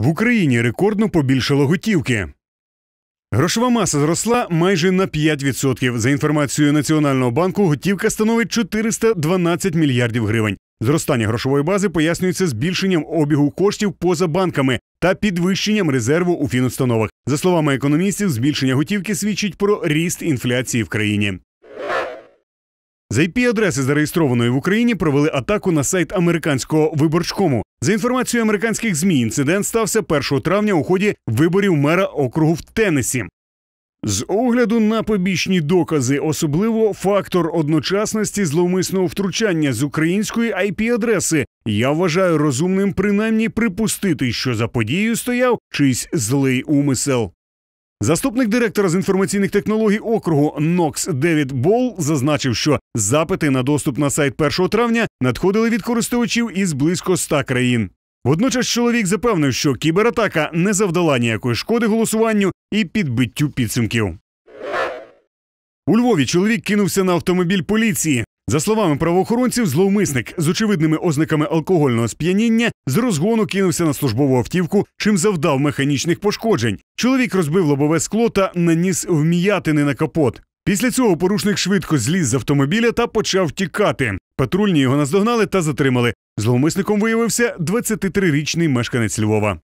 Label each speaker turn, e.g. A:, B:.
A: В Україні рекордно побільшало готівки. Грошова маса зросла майже на 5%. За інформацією Національного банку, готівка становить 412 мільярдів гривень. Зростання грошової бази пояснюється збільшенням обігу коштів поза банками та підвищенням резерву у фінустановах. За словами економістів, збільшення готівки свідчить про ріст інфляції в країні. За ip адреси зареєстрованої в Україні провели атаку на сайт американського виборчкому. За інформацією американських змі, інцидент стався 1 травня у ході виборів мера округу в Теннесі. З огляду на побічні докази, особливо фактор одночасності зловмисного втручання з української ip адреси я вважаю розумним принаймні припустити, що за подією стояв чийсь злий умисел. Заступник директора з інформаційних технологій округу Нокс Девід Бол зазначив, що запити на доступ на сайт 1 травня надходили від користувачів із близько ста країн. Водночас чоловік запевнив, що кібератака не завдала ніякої шкоди голосуванню і підбиттю підсумків. У Львові чоловік кинувся на автомобіль поліції. За словами правоохоронців, зловмисник з очевидними ознаками алкогольного сп'яніння з розгону кинувся на службову автівку, чим завдав механічних пошкоджень. Чоловік розбив лобове скло та наніс вміятини на капот. Після цього порушник швидко зліз з автомобіля та почав тікати. Патрульні його наздогнали та затримали. Зловмисником виявився 23-річний мешканець Львова.